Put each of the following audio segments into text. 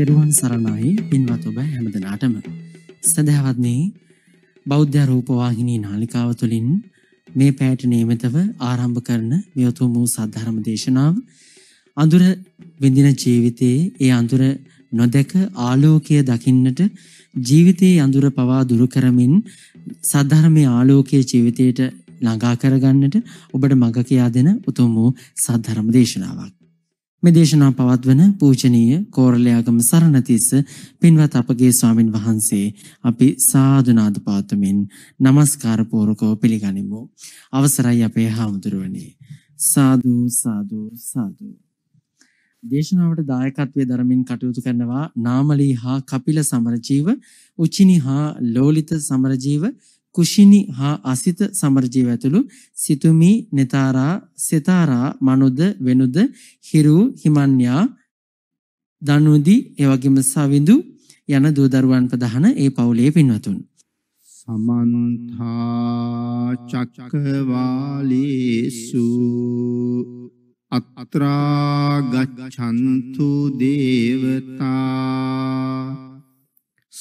තෙරුවන් සරණයි පින්වත් ඔබ හැම දෙනාටම සදහවත්නි බෞද්ධ රූපවාහිනී නාලිකාව තුළින් මේ පැයට නියමිතව ආරම්භ කරන මෙතුම් වූ සද්ධර්ම දේශනාව අඳුර විඳින ජීවිතයේ ඒ අඳුර නොදක ආලෝකය දකින්නට ජීවිතයේ අඳුර පවා දුරු කරමින් සද්ධර්මයේ ආලෝකයේ ජීවිතයට ළඟා කරගන්නට ඔබට මඟ කියා දෙන උතුම් වූ සද්ධර්ම දේශනාවක් මේ දේශනා පවත්වන පූජනීය කෝරළයාගම සරණතිස්ස පින්වත් අපගේ ස්වාමින් වහන්සේ අපි සාදුනාද පාතුමින් নমස්කාර පූර්වකව පිළිගනිමු. අවසරයි අපේ හාමුදුරුවනි. සාදු සාදු සාදු. දේශනාවට දායකත්වයේ දරමින් කටයුතු කරනවා නාමලී හා කපිල සමරජීව, උචිනි හා ලෝලිත සමරජීව, කුෂිනි හා අසිත සමරජීව ඇතුළු සිතුමි නෙතාරා සෙතාරා මනුද වෙනුද හිරු හිමන්‍යා දනුදි එවැගේම සවිඳු යන දූ දරුවන් ප්‍රධාන ඒ පවුලේ පින්වතුන් සමන්තා චක්කවාලේසු අත්‍රා ගච්ඡන්තු දේවතා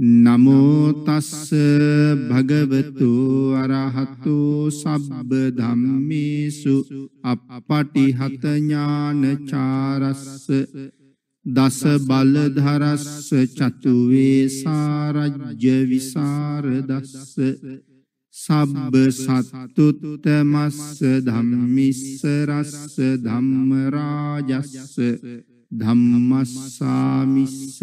නමෝ තස්ස භගවතු අරහතු සබ්බ ධම්මේසු අපපටිහත ඥාන චාරස්ස දස බල ධරස්ස චතු වේසාරජ්‍ය විසරදස්ස සබ්බ සත්තුත්තමස්ස ධම්මිස්ස රස්ස ධම්ම රාජස්ස ධම්මස්සාමිස්ස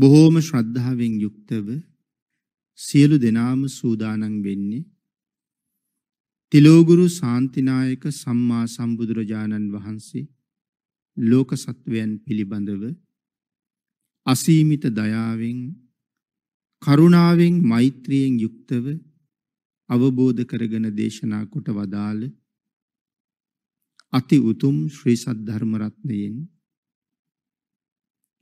බොහෝම ශ්‍රද්ධාවෙන් යුක්තව සියලු දෙනාම සූදානම් වෙන්නේ තිලෝගුරු සාන්තිනායක සම්මා සම්බුදුරජාණන් වහන්සේ ලෝක සත්වයන් පිළිබඳව අසීමිත දයාවෙන් කරුණාවෙන් මෛත්‍රියෙන් යුක්තව අවබෝධ කරගෙන දේශනා කොට වදාළ අති උතුම් ශ්‍රී සද්ධර්ම රත්නයෙන්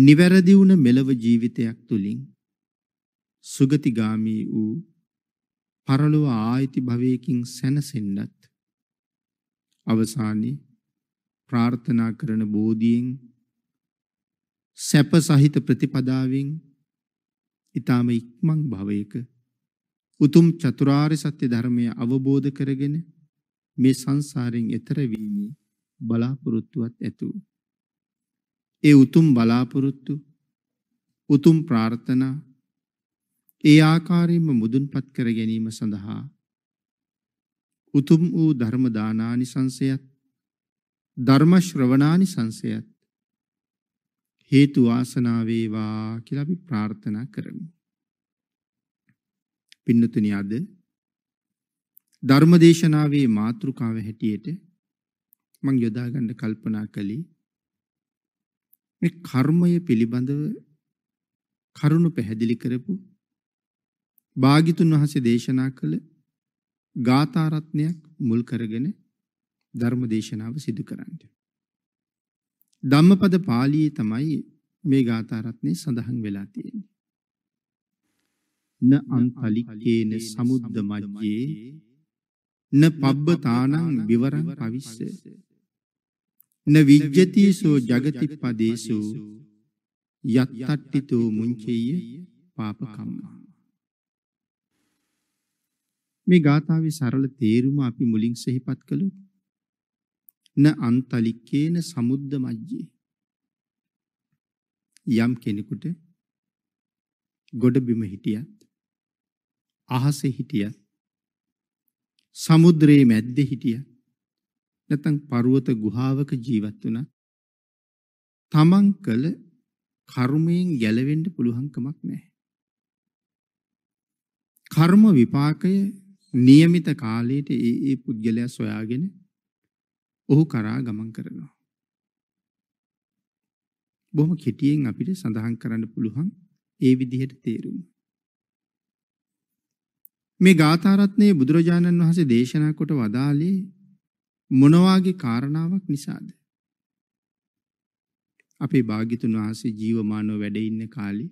නිවැරදි වුණ මෙලව ජීවිතයක් තුලින් සුගතිගාමී වූ පරලොව ආයිති භවයකින් සැනසෙන්නත් අවසානයේ ප්‍රාර්ථනා කරන බෝධියෙන් සැප සහිත ප්‍රතිපදාවෙන් ඊටම ඉක්මන් භවයක උතුම් චතුරාර්ය සත්‍ය ධර්මය අවබෝධ කරගෙන මේ සංසාරයෙන් එතර වීමේ බලාපොරොත්තුවක් ඇතුව ඒ උතුම් බලාපොරොත්තු උතුම් ප්‍රාර්ථනා ඒ ආකාරයෙන්ම මුදුන්පත් කර ගැනීම සඳහා උතුම් වූ ධර්ම දානානිසංසයත් ධර්ම ශ්‍රවණානිසංසයත් හේතු වාසනා වේවා කියලා අපි ප්‍රාර්ථනා කරමු. පින්නතුනි අද ධර්මදේශනාවේ මාතෘකාව හැටියට මම යොදා ගන්න කල්පනා කළේ මේ කර්මය පිළිබඳව කරුණු පැහැදිලි කරපු භාගිතුන් වහන්සේ දේශනා කළ ගාථා රත්නයක් මුල් කරගෙන ධර්ම දේශනාව සිදු කරන්නේ. ධම්මපද පාළියේ තමයි මේ ගාථා රත්නේ සඳහන් වෙලා තියෙන්නේ. න අන්තලිකේන සමුද්ද මජ්ජේ න පබ්බතානං විවරං පවිස්ස න විජ්ජතිසෝ ජගති පදේසු යත්තට්ඨිතෝ මුංචේය පාපකම්මා මේ ගාථාවේ සරල තේරුම අපි මුලින් සිහිපත් කළොත් න අන්තලික්කේන සමුද්ද මජ්ජේ යම් කෙනෙකුට ගොඩ බිම හිටියත් අහසේ හිටියත් සමුද්‍රයේ මැද්දේ හිටියත් නැත්නම් පර්වත ගුහාවක ජීවත් වුණා තමන් කළ කර්මයෙන් ගැලවෙන්න පුළුවන් කමක් නැහැ. කර්ම විපාකය નિયમિત කාලයට ඒ ඒ පුද්ගලයා සොයාගෙන ඔහු කරා ගමන් කරනවා. බොහොම කෙටියෙන් අපිට සඳහන් කරන්න පුළුවන් ඒ විදිහට තේරුම. මේ ගාථා රත්නයේ බුදුරජාණන් වහන්සේ දේශනා කොට වදාළේ මොනවාගේ කාරණාවක් නිසාද? අපේ භාග්‍යතුන් වහන්සේ ජීවමානව වැඩ ඉන්න කාලේ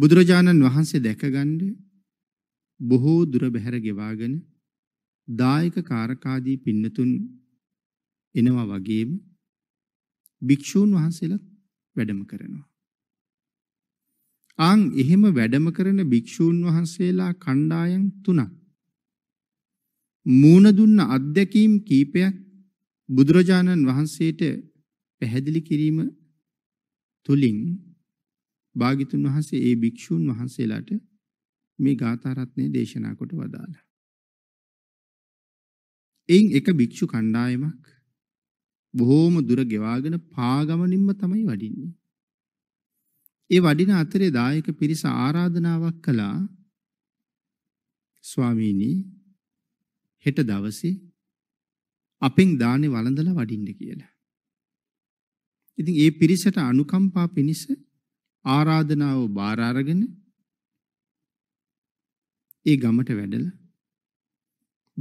බුදුරජාණන් වහන්සේ දැකගන්න බොහෝ දුර බැහැර ගෙවාගෙන දායක කාරකාදී පින්නතුන් එනවා වගේම භික්ෂූන් වහන්සේලා වැඩම කරනවා. ආන් එහෙම වැඩම කරන භික්ෂූන් වහන්සේලා කණ්ඩායම් තුනක් මූණ දුන්න අත්දැකීම් කීපයක් බුදුරජාණන් වහන්සේට පැහැදිලි කිරීම තුලින් භාගිතුන් වහන්සේ ඒ භික්ෂූන් වහන්සේලාට මේ ගාථා රත්නය දේශනා කොට වදාළා. එයින් එක භික්ෂු කණ්ඩායමක් බොහෝම දුර ගෙවාගෙන පාගමනින්ම තමයි වඩින්නේ. ඒ වඩින අතරේ දායක පිරිස ආරාධනාවක් කළා ස්වාමීනි හෙට දවසේ අපෙන් දානේ වළඳලා වඩින්න කියලා. ඉතින් ඒ පිරිසට අනුකම්පා පිණිස ආරාධනාව බාර අරගෙන ඒ ගමට වැඩලා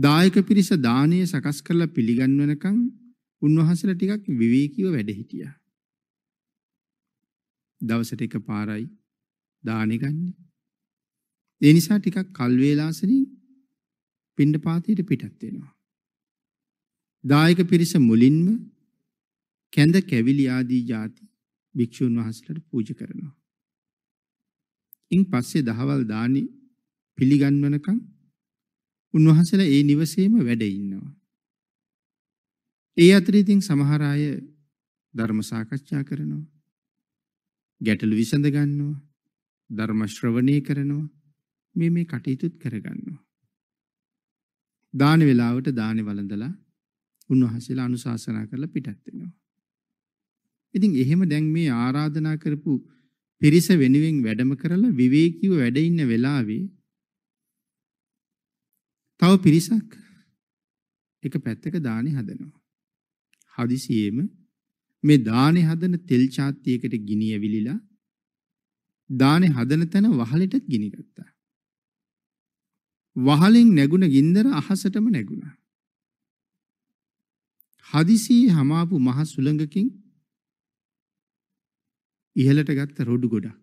දායක පිරිස දානීය සකස් කරලා පිළිගන්වනකම් උන්වහන්සේලා ටිකක් විවේකීව වැඩ හිටියා. දවසට එක පාරයි දානෙ ගන්න. ඒ නිසා ටිකක් කල් වේලාසනින් පිණ්ඩපාතයට පිටත් වෙනවා. දායක පිරිස මුලින්ම කැඳ කැවිලි ආදී ಜಾති භික්ෂුන් වහන්සේලාට පූජා කරනවා. ඉන් පස්සේ දහවල් දානි පිළිගන්වනකම් උන්වහන්සේලා ඒ නිවසේම වැඩ ඉන්නවා. ඒ අතරේ ඉතින් සමහර අය ධර්ම සාකච්ඡා කරනවා. ගැටලු විසඳ ගන්නවා. ධර්ම ශ්‍රවණය කරනවා. මේ මේ කටයුතුත් කරගන්නවා. දාන වේලාවට දානි වළඳලා උන්වහන්සේලා අනුශාසනා කරලා පිටත් වෙනවා. ඉතින් එහෙම දැන් මේ ආරාධනා කරපු පිරිස වෙනුවෙන් වැඩම කරලා විවේකීව වැඩ ඉන්න වෙලාවේ තව පිරිසක් එක පැත්තක දානි හදනවා. හදිසියෙම මේ දානි හදන තෙල් ചാත්තියකට ගිනි ඇවිලිලා දානි හදන තැන වහලෙටත් ගිනි ගත්තා. වහලෙන් නැගුණ ගින්දර අහසටම නැගුණා. හදිසියේ හමාපු මහ සුළඟකින් ඉහළට ගත්ත රොඩු ගොඩක්.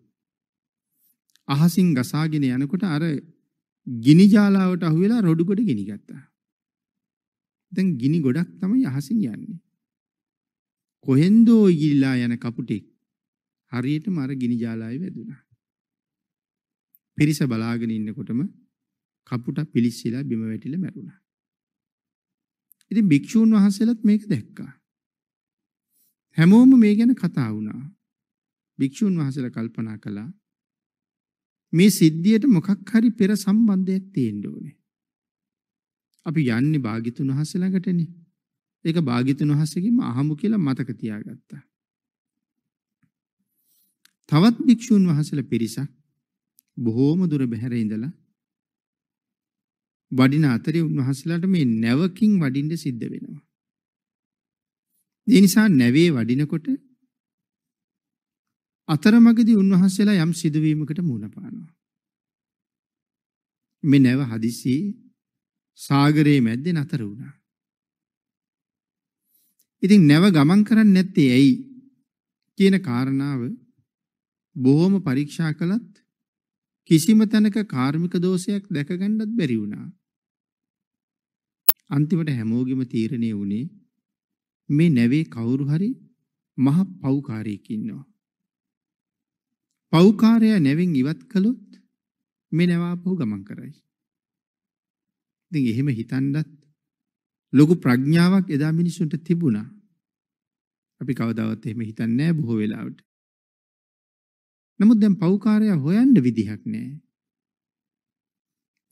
අහසින් ගසාගෙන යනකොට අර ගිනි ජාලාවට අහු වෙලා රොඩු ගොඩ ගිනි ගත්තා. දැන් ගිනි ගොඩක් තමයි අහසින් යන්නේ. කොහෙන්ද ওই ගිලිලා යන කපුටෙක් හරියටම අර ගිනි ජාලාවේ වැදුනා. පිරිස බලාගෙන ඉන්නකොටම කපුට පිලිස්සලා බිම වැටිලා මැරුණා. ඉතින් භික්ෂූන් වහන්සේලාත් මේක දැක්කා. හැමෝම මේ ගැන කතා වුණා. භික්ෂූන් වහන්සේලා කල්පනා කළා මේ සිද්ධියට මොකක් හරි පෙර සම්බන්ධයක් තියෙන්න ඕනේ. අපි යන්නේ භාග්‍යතුන් වහන්සේ ළඟටනේ. ඒක භාග්‍යතුන් වහන්සේගෙම අහමු කියලා මතක තියාගත්තා. තවත් භික්ෂූන් වහන්සේලා පිරිසක් බොහෝම දුර බැහැර ඉඳලා වඩින අතරේ උන්වහන්සේලාට මේ නැවකින් වඩින්න සිද්ධ වෙනවා. ඒ නිසා නැවේ වඩිනකොට අතරමඟදී උන්වහන්සේලා යම් සිදුවීමකට මුහුණ පානවා. මේ නැව හදිසි සාගරයේ මැද්දේ නතර වුණා. ඉතින් නැව ගමන් කරන්නේ නැත්තේ ඇයි කියන කාරණාව බොහොම පරීක්ෂා කළත් කිසිම තැනක කාර්මික දෝෂයක් දැකගන්නත් බැරි වුණා. අන්තිමට හැමෝගෙම තීරණය වුණේ මේ නැවේ කවුරු හරි මහ පව්කාරයෙක් ඉන්නවා. පව්කාරයා නැවෙන් ඉවත් කළොත් මේ නැවාපහු ගමන් කරයි. ඉතින් එහෙම හිතනවත් ලොකු ප්‍රඥාවක් එදා මිනිසුන්ට තිබුණා. අපි කවදාවත් එහෙම හිතන්නේ නැහැ බොහෝ වෙලාවට. නමුත් දැන් පව්කාරයා හොයන්න විදිහක් නැහැ.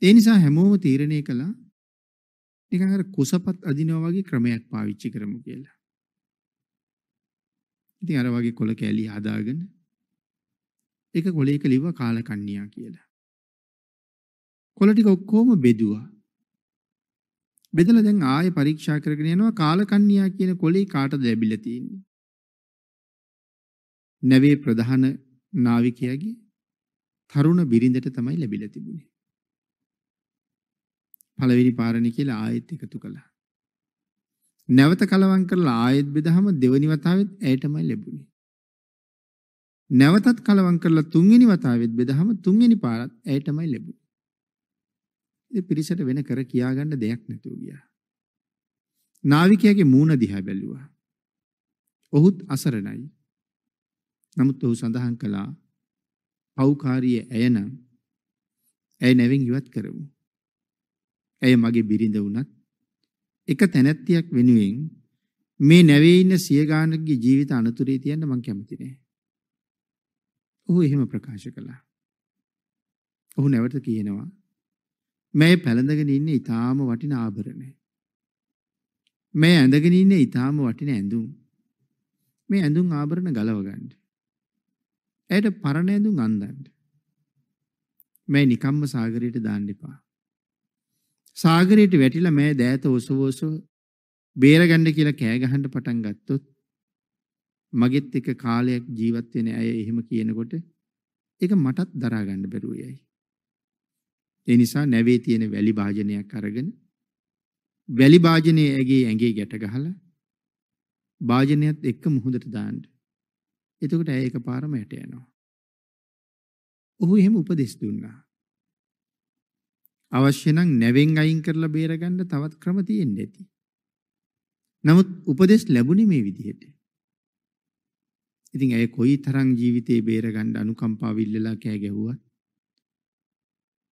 ඒ නිසා හැමෝම තීරණය කළා නිකන් අර කුසපත් අදිනවා වගේ ක්‍රමයක් පාවිච්චි කරමු කියලා. ඉතින් අර වගේ කොළ කෑලි හදාගෙන ඒක කොළයක ලිව්ව කාලකන්ණියා කියලා. කොළ ටික ඔක්කොම බෙදුවා. බෙදලා දැන් ආයෙ පරීක්ෂා කරගෙන යනවා කාලකන්ණියා කියන කොළේ කාටද ලැබිලා තියෙන්නේ. නැවේ ප්‍රධාන නාවිකයාගේ තරුණ බිරිඳට තමයි ලැබිලා තිබුණේ. පළවෙනි පාරණේ කියලා ආයෙත් එකතු කළා. නැවත කලවම් කරලා ආයෙත් බෙදහම දෙවෙනි වතාවෙත් ඇයටමයි ලැබුණේ. නැවතත් කලවම් කරලා තුන්වෙනි වතාවෙත් බෙදහම තුන්වෙනි පාරත් ඇයටමයි ලැබුණේ. ඉතින් පිරිසට වෙන කර කියාගන්න දෙයක් නැතුව ගියා. නාවිකයාගේ මූණ දිහා බැලුවා. ඔහුත් අසරණයි. නමුත් ඔහු සඳහන් කළා පෞකාරී ඇය නම් ඇය නැවෙන් ඉවත් කරමු. ඇය මගේ බිරිඳ වුණත් එක තැනැත්තියක් වෙනුවෙන් මේ නැවේ ඉන්න සිය ගානකගේ ජීවිත අනතුරේ තියන්න මං කැමති නෑ. ඔහු එහෙම ප්‍රකාශ කළා. ඔහු නැවත කියනවා මේ පැලඳගෙන ඉන්නේ ඊටාම වටින ආභරණය. මේ ඇඳගෙන ඉන්නේ ඊටාම වටින ඇඳුම්. මේ ඇඳුම් ආභරණ ගලව ගන්නේ ඇයට පරණ ඇඳුම් අන්දන්න. මෑ නිකම්ම සාගරයට දාන්න එපා. සාගරයට වැටිලා මෑ දෑත ඔසව ඔසව බේරගන්න කියලා කෑ ගහන්න පටන් ගත්තොත් මගෙත් එක කාලයක් ජීවත් වෙන අය එහෙම කියනකොට ඒක මටත් දරා ගන්න බැරුව යයි. ඒ නිසා නැවේ තියෙන වැලි භාජනයක් අරගෙන වැලි භාජනයේ ඇගේ ඇඟේ ගැට ගහලා භාජනයත් එක්ක මුහුදට දාන්න. එතකොට ඇය එකපාරම යට යනවා. ඔහු එහෙම උපදෙස් දුන්නා. අවශ්‍ය නම් නැවෙන් අයින් කරලා බේරගන්න තවත් ක්‍රම තියෙන්න ඇති. නමුත් උපදෙස් ලැබුණේ මේ විදිහට. ඉතින් ඇය කොයි තරම් ජීවිතේ බේරගන්න අනුකම්පාව ඉල්ලලා කෑ ගැහුවත්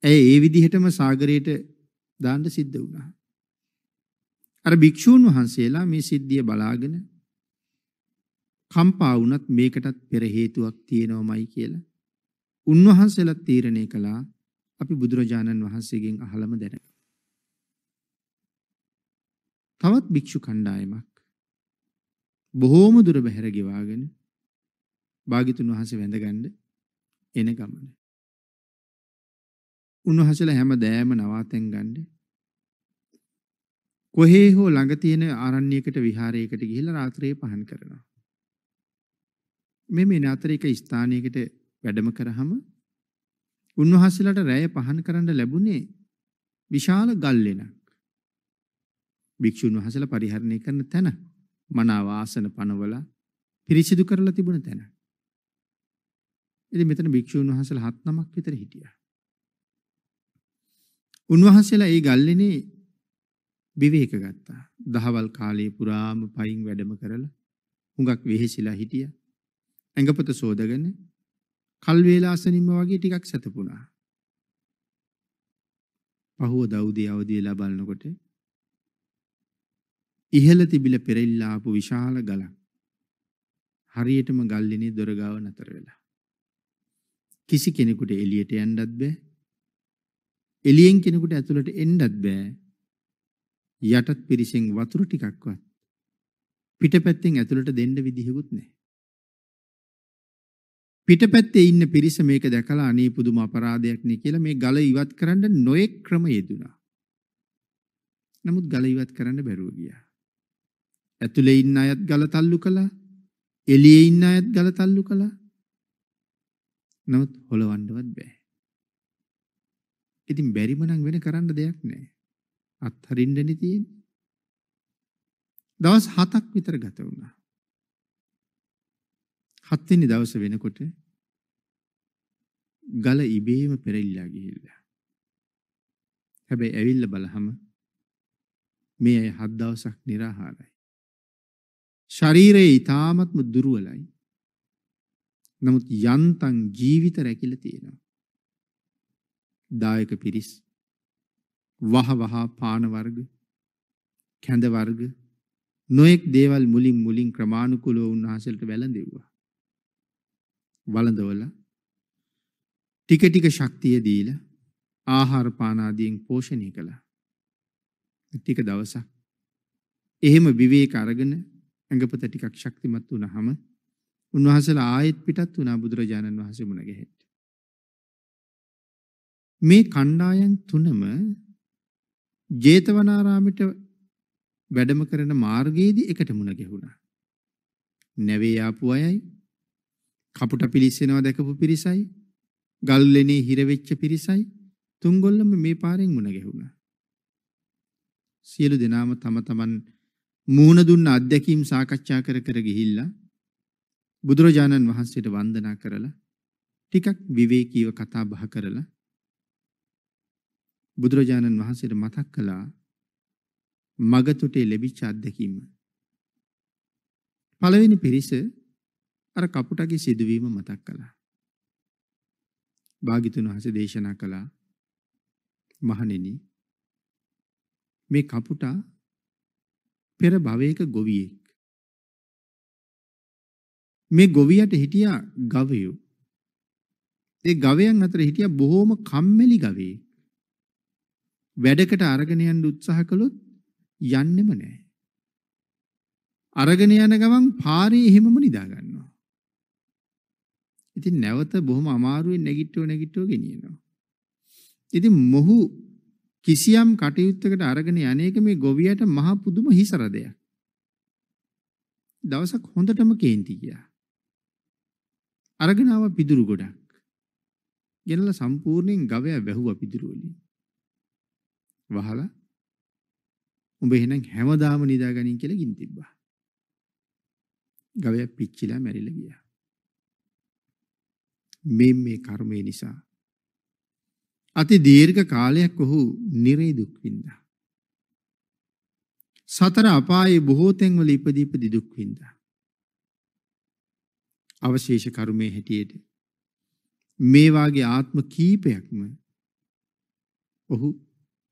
ඇය ඒ විදිහටම සාගරයට දාන්න සිද්ධ වුණා. අර භික්ෂූන් වහන්සේලා මේ සිද්ධිය බලාගෙන කම්පා වුණත් මේකටත් පෙර හේතුවක් තියෙනවමයි කියලා උන්වහන්සේලා තීරණය කළා අපි බුදුරජාණන් වහන්සේගෙන් අහලම දැනගමු. තවත් භික්ෂු කණ්ඩායමක් බොහෝම දුර බැහැර ගෙවාගෙන භාග්‍යතුන් වහන්සේ වැඳගන්න එන ගමන. උන්වහන්සේලා හැමදෑම නවාතැන් ගන්න කොහේ හෝ ළඟ තියෙන ආරණ්‍යයකට විහාරයකට ගිහිල්ලා රාත්‍රියේ පහන් කරනවා. මේ මේ නතර එක ස්ථානයකට වැඩම කරාම උන්වහන්සේලාට රැය පහන් කරන්න ලැබුණේ විශාල ගල් ලෙනක්. භික්ෂුන් වහන්සේලා පරිහරණය කරන තැන මනාව ආසන පනවලා පිරිසිදු කරලා තිබුණ තැන. ඉතින් මෙතන භික්ෂුන් වහන්සේලා හත් නමක් විතර හිටියා. උන්වහන්සේලා ඒ ගල්ලෙනේ විවේක ගත්තා. දහවල් කාලයේ පුරාම පයින් වැඩම කරලා හුඟක් වෙහෙසිලා හිටියා. ඇඟපත සෝදගෙන කල් වේලාසනින්ම වගේ ටිකක් සැතපුණා. පහුව දවුදේ අවදි වෙලා බලනකොට ඉහළ තිබිල පෙරෙල්ලා ආපු විශාල ගලක් හරියටම ගල්ලිනේ දොර ගාව නතර වෙලා. කිසි කෙනෙකුට එළියට යන්නත් බෑ. එළියෙන් කෙනෙකුට ඇතුළට එන්නත් බෑ. යටත් පිරිසෙන් වතුර ටිකක්වත් පිටපැත්තෙන් ඇතුළට දෙන්න විදිහකුත් නැහැ. පිටපැත්තේ ඉන්න පිරිස මේක දැකලා අනේ පුදුම අපරාධයක් නේ කියලා මේ ගල ඉවත් කරන්න නොයෙක් ක්‍රම යෙදුනා. නමුත් ගල ඉවත් කරන්න බැරුව ගියා. ඇතුලේ ඉන්න අයත් ගල තල්ලු කළා. එළියේ ඉන්න අයත් ගල තල්ලු කළා. නමුත් හොලවන්නවත් බෑ. ඉතින් බැරිම නම් වෙන කරන්න දෙයක් නෑ. අත්හරින්නනේ තියෙන්නේ. දවස් 7ක් විතර ගත වුණා. හත්වෙනි දවස වෙනකොට ගල ඉබේම පෙරෙල්ලා ගිහිල්ලා. හැබැයි ඇවිල්ලා බලහම මේ අය හත් දවසක් निराහාරයි. ශරීරය ඊ타මත්ම දුර්වලයි. නමුත් යන්තම් ජීවිත රැකිලා තියෙනවා. දායක පිරිස් වහ වහ පාන වර්ග කැඳ වර්ග නොඑක් දේවල් මුලින් මුලින් ක්‍රමානුකූලව උන්වහන්සේට වැළඳෙව්වා. වළඳවලා ටික ටික ශක්තිය දීලා ආහාර පාන ආදීන් පෝෂණය කළා. ටික දවසක් එහෙම විවේක අරගෙන ඇඟපත ටිකක් ශක්තිමත් වුණාම උන්වහන්සේලා ආයෙත් පිටත් වුණා බුදුරජාණන් වහන්සේ මුණ ගැහෙන්න. මේ කණ්ඩායම් තුනම ජේතවනාරාමයට වැඩම කරන මාර්ගයේදී එකට මුණ ගැහුණා. නැවේ ආපු අයයි කපුට පිලිස්සෙනවා දැකපු පිරිසයි ගල්ලෙනේ හිර වෙච්ච පිරිසයි තුන්ගොල්ලම මේ පාරෙන් මුණ ගැහුණා. සියලු දෙනාම තම තමන් මූණ දුන්න අධ්‍යක්ීම් සාකච්ඡා කර කර ගිහිල්ලා බුදුරජාණන් වහන්සේට වන්දනා කරලා ටිකක් විවේකීව කතා බහ කරලා බුදුරජාණන් වහන්සේට මතක් කළා මගතොටේ ලැබිච්ච අත්දැකීම. පළවෙනි පිරිස අර කපුටගේ සිදුවීම මතක් කළා. භාගිතුන් වහන්සේ දේශනා කළා මහණෙනි මේ කපුටා පෙර භවයක ගොවියෙක්. මේ ගොවියට හිටියා ගවයෝ. ඒ ගවයන් අතර හිටියා බොහෝම කම්මැලි ගවයෙක්. වැඩකට අරගෙන යන්න උත්සාහ කළොත් යන්නෙම නැහැ. අරගෙන යන ගමන් පාරේ හිමම නිදා ගන්නවා. ඉතින් නැවත බොහොම අමාරුවෙන් නැගිට්ටෝ නැගිට්ටෝ ගෙනියනවා. ඉතින් මොහු කිසියම් කටයුත්තකට අරගෙන යන්නේක මේ ගොවියට මහ පුදුම හිසරදයක්. දවසක් හොඳටම කේන්ති ගියා. අරගෙන ආව පිදුරු ගොඩක්. ගෙනලා සම්පූර්ණයෙන් ගවයා වැහුවා පිදුරු වලින්. වහලා උඹ එහෙනම් හැමදාම නිදාගනින් කියලා ගින් තිබ්බා. ගවයා පිච්චිලා මැරිලා ගියා. මේ මේ කර්මය නිසා. අති දීර්ඝ කාලයක් ඔහු නිරේ දුක් විඳා. සතර අපායේ බොහෝ තැන්වල ඉපදීපදි දුක් විඳා. අවශේෂ කර්මයේ හැටියට මේ වාගේ ආත්ම කීපයක්ම ඔහු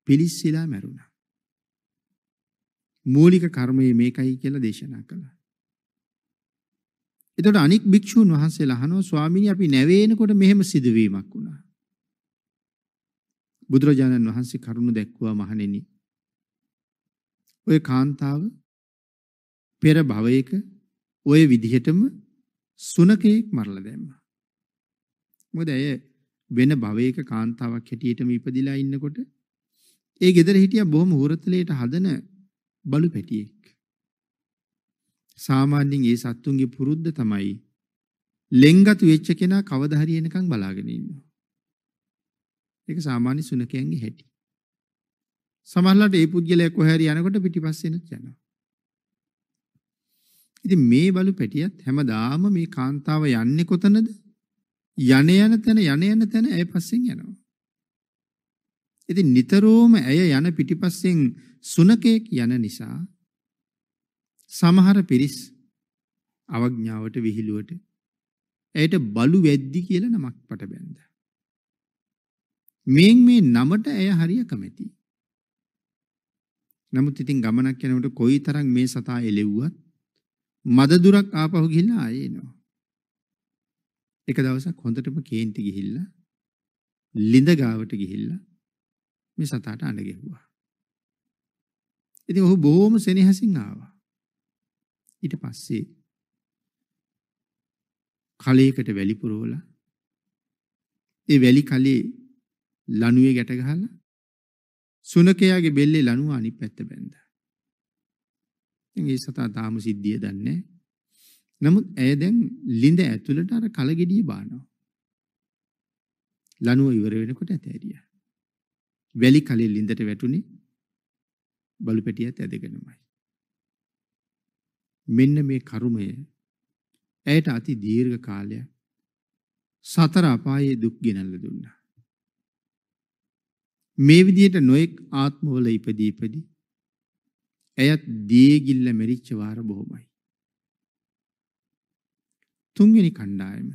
පිලිස්සලා මැරුණා. මූලික කර්මය මේකයි කියලා දේශනා කළා. එතකොට අනික් භික්ෂූන් වහන්සේලා අහනවා ස්වාමීනි අපි නැවේනකොට මෙහෙම සිදුවීමක් වුණා. බුදුරජාණන් වහන්සේ කරුණ දැක්වුවා මහණෙනි. ඔය කාන්තාව පෙර භවයක ඔය විදිහටම සුනකයෙක් මරලා දැම්මා. මොකද ඇය වෙන භවයක කාන්තාවක් හැටියටම ඉපදිලා ඉන්නකොට ඒ ගෙදර හිටියා බොහොම හොරතලයට හදන බලු පැටියෙක්. සාමාන්‍යයෙන් ඒ සත්තුන්ගේ පුරුද්ද තමයි ලෙන්ගතු වෙච්ච කෙනා කවදා හරි එනකන් බලාගෙන ඉන්නවා. ඒක සාමාන්‍ය සුනකයන්ගේ හැටි. සමහරවිට ඒ පුද්ගලයා කොහරි යනකොට පිටිපස්සෙන් යනවා. ඉතින් මේ බලු පැටියත් හැමදාම මේ කාන්තාව යන්නේ කොතනද? යන යන තැන යන යන තැන ඇය පස්සෙන් යනවා. ඉතින් නිතරම ඇය යන පිටිපස්සෙන් සුනකෙක් යන නිසා සමහර පිරිස් අවඥාවට විහිළුවට ඇයට බලු වැද්දි කියලා නමක් පට බැන්දා. මේන් මේ නමට ඇය හරිය කැමැති. නමුත් ඉතින් ගමනක් යනකොට කොයිතරම් මේ සතා එලෙව්වත් මද දුරක් ආපහු ගිහිල්ලා ආයෙ එනවා. එක දවසක් හොඳටම කේන්ති ගිහිල්ලා ලිඳ ගාවට ගිහිල්ලා මේ සතාට අඬ ගැහුවා. ඉතින් ඔහු බොහොම සෙනෙහසින් ආවා. ඊට පස්සේ කලයකට වැලි පුරවලා ඒ වැලි කලේ ලණුවේ ගැට ගහලා සුනකයාගේ බෙල්ලේ ලණුව අනිත් පැත්ත බැඳා. දැන් ඒ සතා තාම සිද්ධිය දන්නේ නමුත් ඇය දැන් ලිඳ ඇතුළට අර කලගෙඩිය බානවා. ලණුව ඉවර වෙනකොට ඇත ඇරියා. වැලි කලේ ලිඳට වැටුනේ බලු පැටියත් ඇදගෙනමයි. මෙන්න මේ කර්මය ඇයට අති දීර්ඝ කාලයක් සතර අපායේ දුක් ගෙනල්ලා දුන්නා. මේ විදිහට නොඑක් ආත්මවල ඉපදී ඉපදී ඇයත් දීගිල්ල මෙරිච්ච වාර බොහොමයි. තුන්වෙනි කණ්ඩායම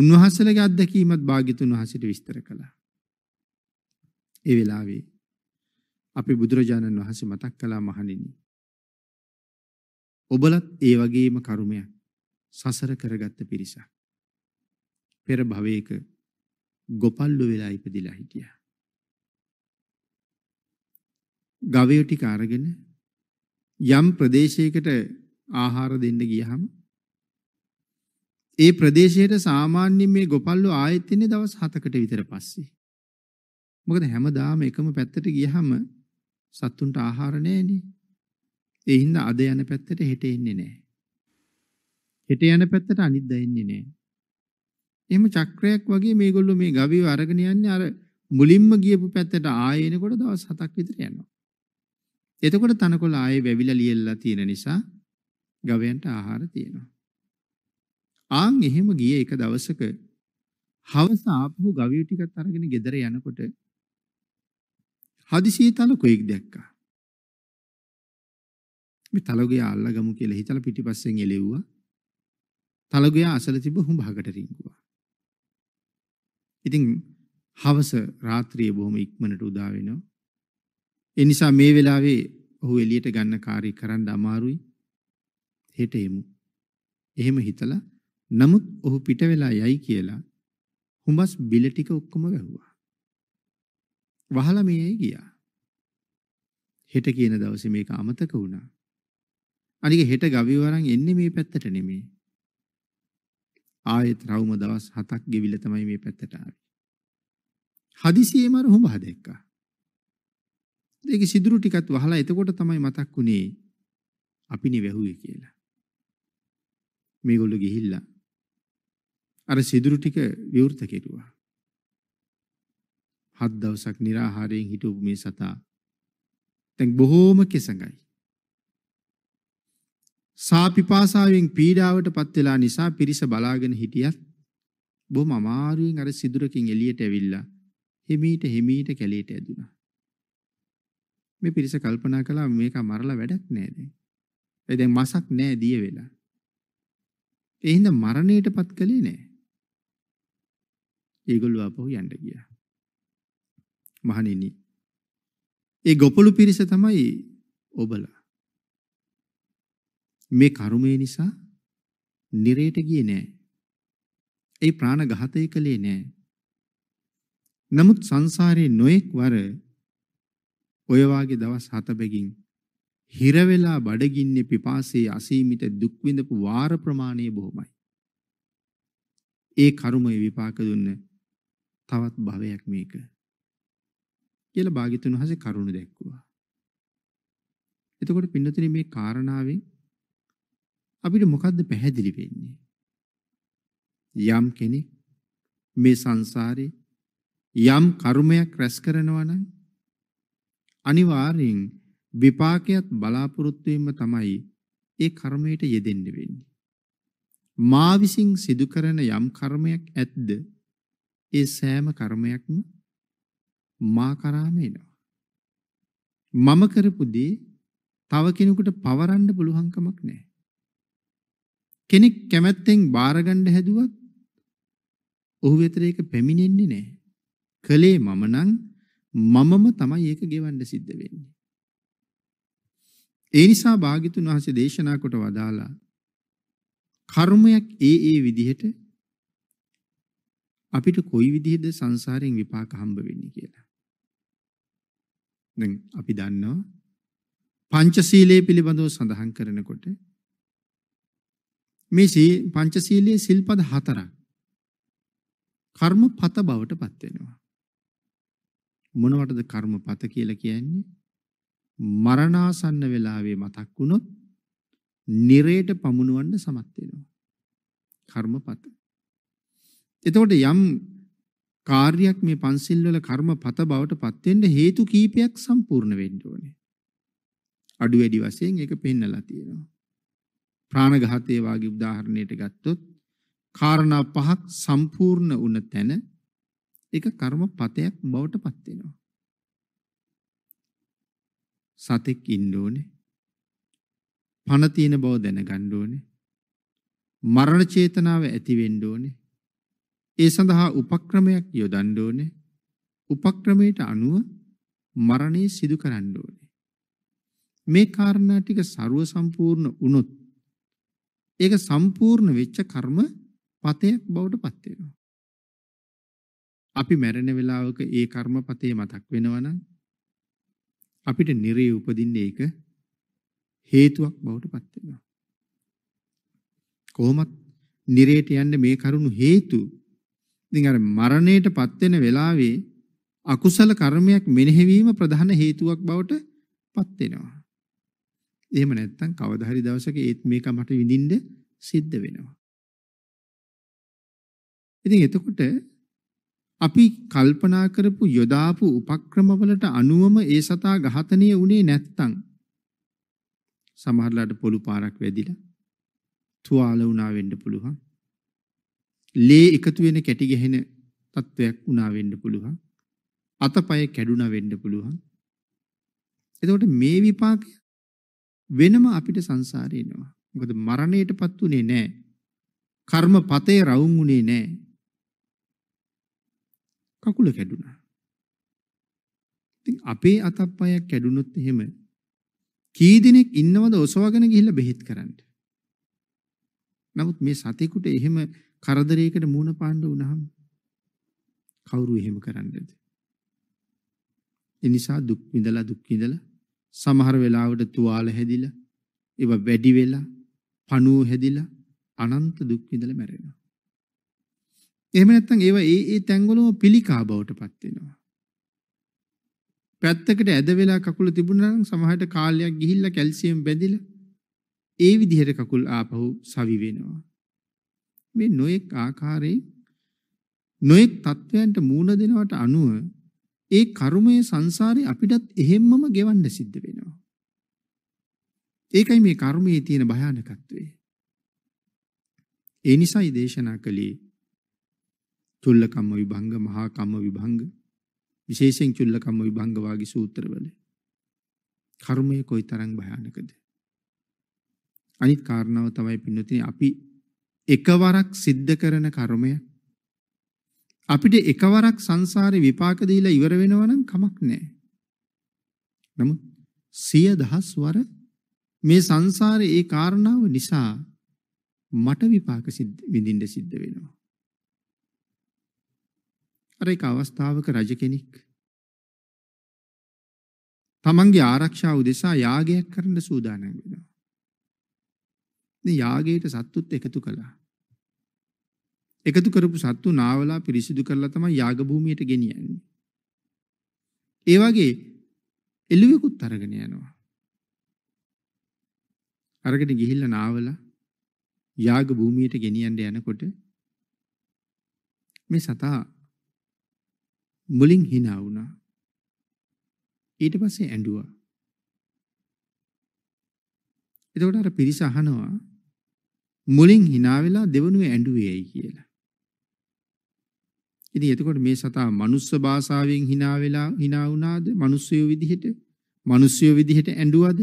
උන්වහන්සේලගේ අත්දැකීමත් භාග්‍යතුන් වහන්සේට විස්තර කළා. ඒ වෙලාවේ අපි බුදුරජාණන් වහන්සේ මතක් කළා මහණෙනි ඔබලත් ඒ වගේම කර්මයක් සසර කරගත්ත පිරිසක්. පෙර භවයක ගොපල්ලු වෙලා ඉපදිලා හිටියා. ගවයෝ ටික අරගෙන යම් ප්‍රදේශයකට ආහාර දෙන්න ගියහම ඒ ප්‍රදේශයට සාමාන්‍ය මේ ගොපල්ලෝ ආයෙත් ඉන්නේ දවස් 7කට විතර පස්සේ. මොකද හැමදාම එකම පැත්තට ගියහම සත්තුන්ට ආහාර නැහැනේ. ඒ හින්දා අද යන පැත්තට හෙට එන්නේ නැහැ. හෙට යන පැත්තට අනිද්දා එන්නේ නැහැ. එහෙම චක්‍රයක් වගේ මේගොල්ලෝ මේ ගවීව අරගෙන යන්නේ අර මුලින්ම ගියපු පැත්තට ආයෙ එනකොට දවස් 7ක් විතර යනවා. එතකොට තනකොළ ආයෙ වැවිලා ලියලා තියෙන නිසා ගවයන්ට ආහාර තියෙනවා. ආන් එහෙම ගිය එක දවසක හවස ආපහු ගවීව ටිකත් අරගෙන ගෙදර යනකොට හදිසියේ තලකොෙක් දැක්කා. මේ තලගොයා අල්ලගමු කියලා හිතලා පිටිපස්සෙන් එළෙව්වා. තලගොයා අසල තිබ්බ හුඹහකට රිංගුවා. ඉතින් හවස රාත්‍රියේ බොහොම ඉක්මනට උදා වෙනවා. ඒ නිසා මේ වෙලාවේ ඔහු එළියට ගන්න කාර්යය කරන්න අමාරුයි. හෙට එමු. එහෙම හිතලා නමුත් ඔහු පිට වෙලා යයි කියලා හුඹස් බිල ටික ඔක්කොම ගැහුවා. වහලා මේ ඇයි ගියා. හෙට කියන දවසේ මේක අමතක වුණා. අනික හෙට ගවි වරන් එන්නේ මේ පැත්තට නෙමෙයි. ආයෙත් රවුම දවස් 7ක් ගෙවිලා තමයි මේ පැත්තට ආවේ. හදිසියෙම අර හොඹ හදෙක්කා. ඒක සිදුරු ටිකත් වහලා එතකොට තමයි මතක් වුණේ අපිනේ වැහුවේ කියලා. මේගොල්ලෝ ගිහිල්ලා අර සිදුරු ටික විවෘත කෙරුවා. හත් දවසක් निराහාරයෙන් හිටපු මේ සතා දැන් බොහෝම කෙසඟයි. සාපිපාසාවෙන් පීඩාවටපත් වෙලා නිසා පිරිස බලාගෙන හිටියත් බොහොම අමාරුවෙන් අර සිදුරකින් එළියට ඇවිල්ලා හිමීට හිමීට කැලේට ඇදුනා. මේ පිරිස කල්පනා කළා මේක මරලා වැඩක් නෑ දැන්. ඒ දැන් මසක් නෑ දිය වෙලා. ඒ හින්දා මරණයටපත් කළේ නෑ. ඒගොල්ලෝ ආපහු යන්න ගියා. මහණෙනි. ඒ ගොපළු පිරිස තමයි ඔබලා. මේ කර්මය නිසා නිරේට ගියේ නෑ. ඒ ප්‍රාණඝාතය කළේ නෑ. නමුත් සංසාරේ නොඑක් වර ඔය වාගේ දවස් හත බැගින් හිර වෙලා බඩගින්නේ පිපාසයේ අසීමිත දුක් විඳපු වාර ප්‍රමාණය බොහොමයි. ඒ කර්මයේ විපාක දුන්න තවත් භවයක් මේක. කියලා භාග්‍යතුන් වහන්සේ කරුණ දැක්වුවා. එතකොට පින්නතුනි මේ කාරණාවෙන් අපිට මොකද්ද පැහැදිලි වෙන්නේ? යම් කෙනෙක් මේ සංසාරේ යම් කර්මයක් රැස් කරනවා නම් අනිවාර්යෙන් විපාකයක් බලාපොරොත්තු වීම තමයි ඒ කර්මයට යෙදෙන්න වෙන්නේ. මා විසින් සිදු කරන යම් කර්මයක් ඇද්ද ඒ සෑම කර්මයක්ම මා කරාම එනවා. මම කරපු දේ තව කෙනෙකුට පවරන්න පුළුවන්කමක් නැහැ. කෙනෙක් කැමැත්තෙන් බාරගන්න හැදුවත් ඔහු වෙතට ඒක පැමිණෙන්නේ නැහැ. කලේ මම නම් මමම තමයි ඒක ගෙවන්න සිද්ධ වෙන්නේ. ඒ නිසා භාග්‍යතුන් වහන්සේ දේශනා කොට වදාලා කර්මයක් ඒ ඒ විදිහට අපිට කොයි විදිහද සංසාරයෙන් විපාක හම්බ වෙන්නේ කියලා. දැන් අපි දන්නවා පංචශීලයේ පිළිබඳව සඳහන් කරනකොට මේ පංචශීලයේ සිල්පද හතරක් කර්මපත බවට පත් වෙනවා. මොනවටද කර්මපත කියලා කියන්නේ? මරණාසන්න වෙලාවේ මතක් වුණොත් නිරේට පමුණවන්න සමත් වෙනවා. කර්මපත. එතකොට යම් කාර්යයක් මේ පන්සිල් වල කර්මපත බවට පත් වෙන්න හේතු කීපයක් සම්පූර්ණ වෙන්න ඕනේ. අඩු වැඩි වශයෙන් ඒක පෙන්නලා තියෙනවා. ප්‍රාණඝාතය වාගේ උදාහරණයට ගත්තොත් කාරණා පහක් සම්පූර්ණ වුණ තැන ඒක කර්මපතයක් බවට පත් වෙනවා. සතෙක් ඉන්න ඕනේ. පණ තියෙන බව දැනගන්න ඕනේ. මරණ චේතනාව ඇති වෙන්න ඕනේ. ඒ සඳහා උපක්‍රමයක් යොදන්න ඕනේ. උපක්‍රමයට අනුව මරණය සිදු කරන්න ඕනේ. මේ කාරණා ටික ਸਰව සම්පූර්ණ වුණොත් ඒක සම්පූර්ණ වෙච්ච කර්ම පතයක් බවට පත් වෙනවා. අපි මැරෙන වෙලාවක ඒ කර්ම පතේ මතක් වෙනවනම් අපිට නිරේ උපදින්නේ ඒක හේතුවක් බවට පත් වෙනවා. කොහොමත් නිරේට යන්න මේ කරුණු හේතු. ඉතින් අර මරණයට පත් වෙන වෙලාවේ අකුසල කර්මයක් මෙනෙහිවීම ප්‍රධාන හේතුවක් බවට පත් වෙනවා. එහෙම නැත්නම් කවදා හරි දවසක ඒත් මේක මට විඳින්න සිද්ධ වෙනවා. ඉතින් එතකොට අපි කල්පනා කරපු යොදාපු උපක්‍රමවලට අනුවම ඒ සතා ඝාතනය වුණේ නැත්තම් සමහරලාට පොළු පාරක් වැදිලා තුවාල වුණා වෙන්න පුළුවන්. ලේ එකතු වෙන කැටි ගැහෙන තත්වයක් වුණා වෙන්න පුළුවන්. අතපය කැඩුනා වෙන්න පුළුවන්. එතකොට මේ විපාකය වෙනම අපිට සංසාරේ එනවා. මොකද මරණයටපත් උනේ නැහැ. කර්මපතේ රවුම් උනේ නැහැ. කකුල කැඩුනා. ඉතින් අපේ අතප්පයක් කැඩුනොත් එහෙම කී දෙනෙක් ඉන්නවද ඔසවගෙන ගිහිල්ලා බෙහෙත් කරන්න. නමුත් මේ සතෙකුට එහෙම කරදරයකට මුණ පාන්න වුණහම කවුරු එහෙම කරන්නේද? ඒ නිසා දුක් විඳලා දුක් විඳලා සමහර වෙලාවට තුවාල හැදිලා ඒව වැඩි වෙලා පණුව හැදිලා අනන්ත දුක් විඳලා මැරෙනවා. එහෙම නැත්නම් ඒව ඒ ඒ තැන්වලම පිළිකා බවටපත් වෙනවා. පැත්තකට ඇද වෙලා කකුල තිබුණා නම් සමහරට කාලයක් ගිහිල්ලා කැල්සියම් බැඳිලා ඒ විදිහට කකුල් ආපහු සවි වෙනවා. මේ නොඑක් ආකාරයෙන් නොඑක් තත්වයන්ට මූණ දෙනවට අනුව ඒ කර්මයේ සංසාරේ අපිටත් එහෙම්මම ගෙවන්න සිද්ධ වෙනවා. ඒකයි මේ කර්මයේ තියෙන භයානකත්වය. ඒ නිසායි දේශනා කළේ චුල්ල කම්ම විභංග මහා කම්ම විභංග විශේෂයෙන් චුල්ල කම්ම විභංග වාගේ සූත්‍රවල කර්මය කොයිතරම් භයානකද අනිත් කාරණාව තමයි පින්නතිනේ අපි එකවරක් සිද්ධ කරන කර්මයක් අපිට එකවරක් සංසාරේ විපාක දීලා ඉවර වෙනවා නම් කමක් නැහැ. නමුත් සිය දහස් වර මේ සංසාරේ ඒ කාරණාව නිසා මට විපාක සිද්ධ විඳින්න සිද්ධ වෙනවා. අර එක අවස්ථාවක රජ කෙනෙක් තමන්ගේ ආරක්ෂාව උදෙසා යාගයක් කරන්න සූදානම් වෙනවා. ඉතින් යාගයට සත්තුත් එකතු කළා. එකතු කරපු සත්තු නාවලා පිරිසිදු කරලා තමයි යාග භූමියට ගෙනියන්නේ. ඒ වගේ එළුවෙකුත් අරගෙන යනවා. අරගෙන ගිහිල්ලා නාවලා යාග භූමියට ගෙනියන්න යනකොට මේ සතා මුලින් hina වුණා. ඊට පස්සේ ඇඬුවා. එතකොට අර පිරිස අහනවා මුලින් hina වෙලා දෙවනුවේ ඇඬුවේ ඇයි කියලා. ඉතින් එතකොට මේ සතා මනුස්ස භාෂාවෙන් hina වෙලා hina වුණාද? මිනිස්සුයෝ විදිහට? මිනිස්සුයෝ විදිහට ඇඬුවද?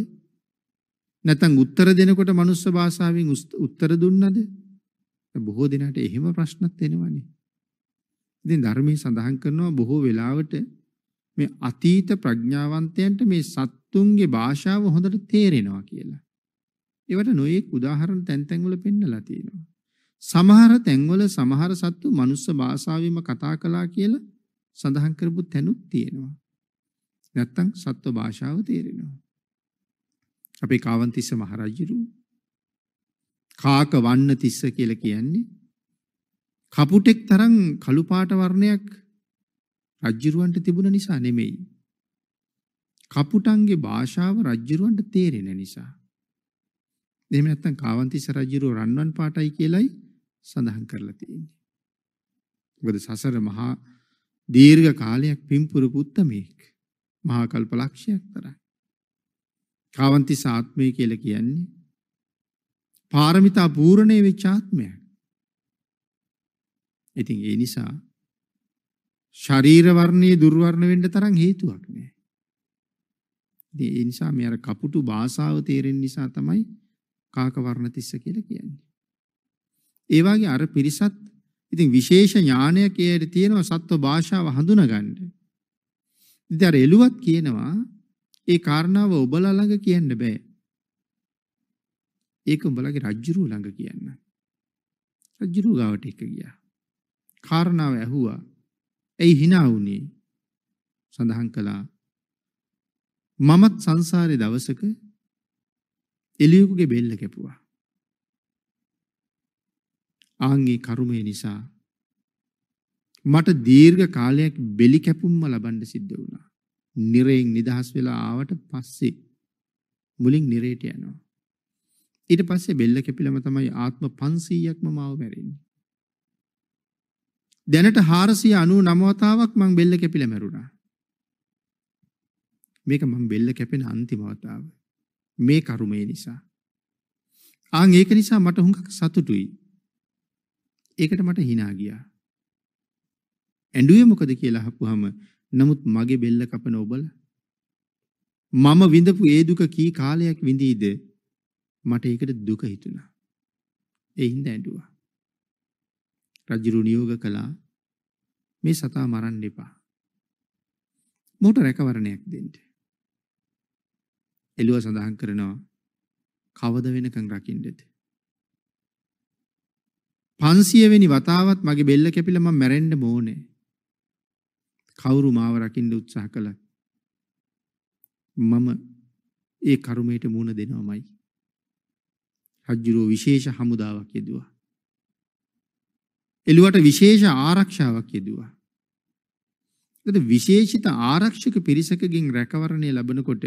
නැත්නම් උත්තර දෙනකොට මනුස්ස භාෂාවෙන් උත්තර දුන්නද? බොහෝ දිනාට එහෙම ප්‍රශ්නත් එනවනේ. ඉතින් ධර්මයේ සඳහන් කරනවා බොහෝ වෙලාවට මේ අතීත ප්‍රඥාවන්තයන්ට මේ සත්තුන්ගේ භාෂාව හොඳට තේරෙනවා කියලා. ඒවට නොයෙක් උදාහරණ තැන් තැන් වල පෙන්නලා තියෙනවා. සමහර තැන්වල සමහර සත්තු මනුස්ස භාෂාවෙම කතා කළා කියලා සඳහන් කරපු තැනුත් තියෙනවා. නැත්තම් සත්ව භාෂාව තේරෙනවා. අපේ කාවන්තිස්ස මහරජුරු කාක වන්න තිස්ස කියලා කියන්නේ කපුටෙක් තරම් කළු පාට වර්ණයක් රජ්ජුරුවන්ට තිබුණ නිසා නෙමෙයි. කපුටන්ගේ භාෂාව රජ්ජුරුවන්ට තේරෙන නිසා. එහෙම නැත්නම් කාවන්තිස්ස රජුරුව රන්වන් පාටයි කියලයි සඳහන් කරලා තියෙන්නේ. මොකද සසර මහා දීර්ඝ කාලයක් පිම්පුරු පුත්තමෙක්. මහා කල්පලක්ෂයක් තරයි. කාවන්තිස ආත්මය කියලා කියන්නේ පාරමිතා පූර්ණේ වෙච්ච ආත්මයක්. ඉතින් ඒ නිසා ශරීර වර්ණයේ දුර්වර්ණ වෙන්න තරම් හේතුවක් නෑ. ඉතින් ඒ නිසා මේ අර කපුටු භාෂාව තේරෙන්න නිසා තමයි කාක වර්ණතිස්ස කියලා කියන්නේ. ඒ වගේ අර පිරිසත් ඉතින් විශේෂ ඥානයක් ඒකට තියෙනවා සත්ව භාෂාව හඳුනගන්න. ඉතින් අර එළුවත් කියනවා ඒ කාරණාව ඔබලා ළඟ කියන්න බෑ. ඒක උඹලගේ රජ්ජුරුව ළඟ කියන්න. රජ්ජුරුව ගාවට එක ගියා. කාරණාව ඇහුවා. ඇයි hina වුනේ? සඳහන් කළා. මමත් සංසාරේ දවසක එළියෙකුගේ බෙල්ල කැපුවා. ආන්ගේ කර්මය නිසා මට දීර්ඝ කාලයක් බෙලි කැපුම්ම ලබන්න සිද්ධ වුණා. නිරයෙන් නිදහස් වෙලා ආවට පස්සේ මුලින් නිරේට යනවා. ඊට පස්සේ බෙල්ල කැපිලම තමයි ආත්ම 500ක්ම මාව මැරෙන්නේ. දැනට 499 වතාවක් මං බෙල්ල කැපිලා මැරුණා. මේක මං බෙල්ල කැපෙන අන්තිම වතාව. මේ කර්මය නිසා. ආන් ඒක නිසා මට හුඟක් සතුටුයි. ඒකට මට hina ගියා. ඇඬුවේ මොකද කියලා අහපුවාම නමුත් මගේ බෙල්ල කපන ඔබල මම විඳපු ඒ දුක කී කාලයක් විඳීද මට ඒකට දුක හිතුණා. ඒ හින්දා ඇඬුවා. රජුරු නියෝග කළා මේ සතා මරන්න එපා. මොහුට රැකවරණයක් දෙන්න. එළුව සඳහන් කරනවා කවද වෙනකන් රකින්නද? 500 වෙනි වතාවත් මගේ බෙල්ල කැපිලා මම මැරෙන්න ඕනේ. කවුරු මාව රකින්න උත්සාහ කළත් මම ඒ කර්මයට මුණ දෙනවමයි. රජුරෝ විශේෂ හමුදාවක් යෙදුවා. එළුවට විශේෂ ආරක්ෂාවක් යෙදුවා. එතකොට විශේෂිත ආරක්ෂක පිරිසකගෙන් රැකවරණය ලැබනකොට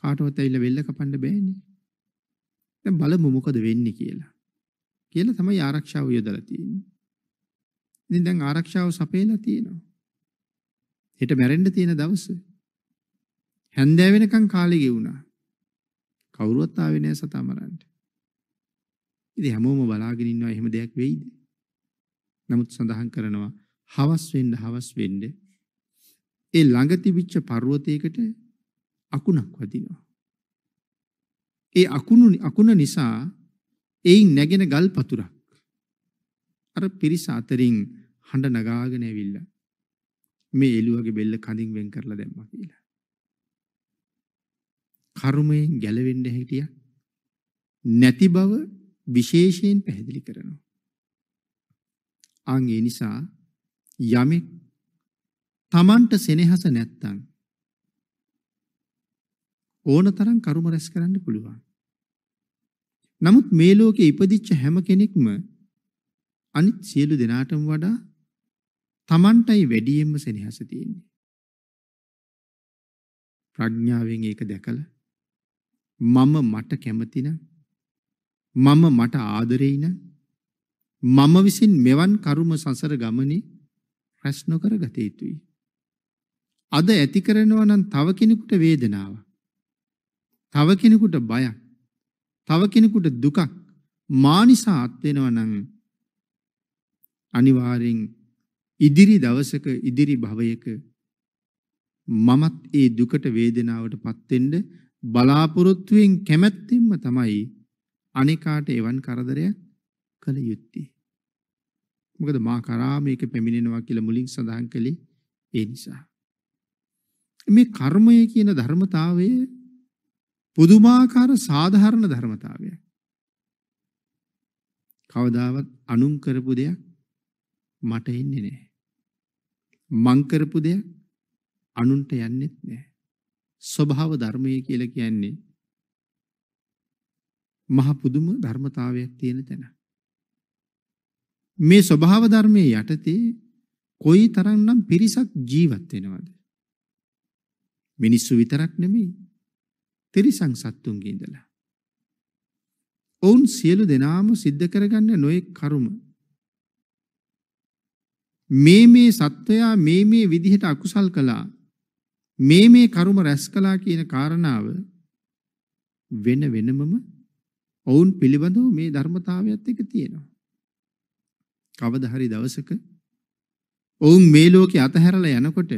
කාටවත් ඇවිල්ලා වෙල්ල කපන්න බෑනේ. දැන් බලමු මොකද වෙන්නේ කියලා. කියලා තමයි ආරක්ෂාව යොදලා තියෙන්නේ. ඉතින් දැන් ආරක්ෂාව සපයලා තියෙනවා. හෙට මැරෙන්න තියෙන දවස. හැන්දෑ වෙනකන් කාලේ ගෙවුණා. කවුරුවත් ආවේ නෑ සතා මරන්න. ඉතින් හැමෝම බලාගෙන ඉන්නවා එහෙම දෙයක් වෙයිද? නමුත් සඳහන් කරනවා හවස් වෙන්න හවස් වෙන්න ඒ ළඟ තිබිච්ච පර්වතයකට අකුණක් වදිනවා. ඒ අකුණු අකුණ නිසා එයින් නැගෙන ගල් පතුරක් අර පිරිස අතරින් හඬ නගාගෙන ඇවිල්ලා මේ එළුවගේ බෙල්ල කඳින් වෙන් කරලා දැම්මා කියලා. කර්මයෙන් ගැලවෙන්න හැකිය නැති බව විශේෂයෙන් පැහැදිලි කරනවා. ආන් ඒ නිසා යමෙක් Tamanට සෙනෙහස නැත්තම් ඕන තරම් කර්ම රැස් කරන්න පුළුවන්. නමුත් මේ ලෝකේ ඉපදිච්ච හැම කෙනෙක්ම අනිත් සියලු දෙනාටම වඩා Tamanටයි වැඩියෙන්ම සෙනෙහස තියෙන්නේ. ප්‍රඥාවෙන් ඒක දැකලා මම මට කැමති මම මට ආදරේ මම විසින් මෙවන් කරුම සසර ගමනේ රැස් නොකර ගත යුතුයි. අද ඇති කරනවා නම් තව කෙනෙකුට වේදනාවක්. තව කෙනෙකුට බයක්. තව කෙනෙකුට දුකක් මානිසා අත්වෙනවා නම් අනිවාර්යෙන් ඉදිරි දවසක ඉදිරි භවයක මමත් ඒ දුකට වේදනාවටපත් වෙන්න බලාපොරොත්තුෙන් කැමැත්තෙන්ම තමයි අනිකාට එවන් කරදරයක් කළ යුත්තේ. මොකද මා කරා මේක පැමිණෙනවා කියලා මුලින් සඳහන් කළේ ඒ නිසා. මේ කර්මය කියන ධර්මතාවයේ පුදුමාකාර සාධාරණ ධර්මතාවයක්. කවදාවත් අනුන් කරපු දෙයක් මට එන්නේ නැහැ. මං කරපු දෙයක් අනුන්ට යන්නේත් නැහැ. ස්වභාව ධර්මය කියලා කියන්නේ මහ පුදුම ධර්මතාවයක් තියෙන තැන. මේ ස්වභාව ධර්මයේ යටතේ කොයි තරම්නම් පිරිසක් ජීවත් වෙනවද? මිනිස්සු විතරක් නෙමෙයි තිරිසං සත්තුන්ගේ ඉඳලා. ඔවුන් සියලු දෙනාම සිද්ධ කරගන්න නොයෙක් කරුම. මේ මේ සත්වයා මේ මේ විදිහට අකුසල් කළා මේ මේ කරුම රැස් කළා කියන කාරණාව වෙන වෙනමම ඔවුන් පිළිබඳව මේ ධර්මතාවයත් එක තියෙනවා. කවදා හරි දවසක ඔවුන් මේ ලෝකේ අතහැරලා යනකොට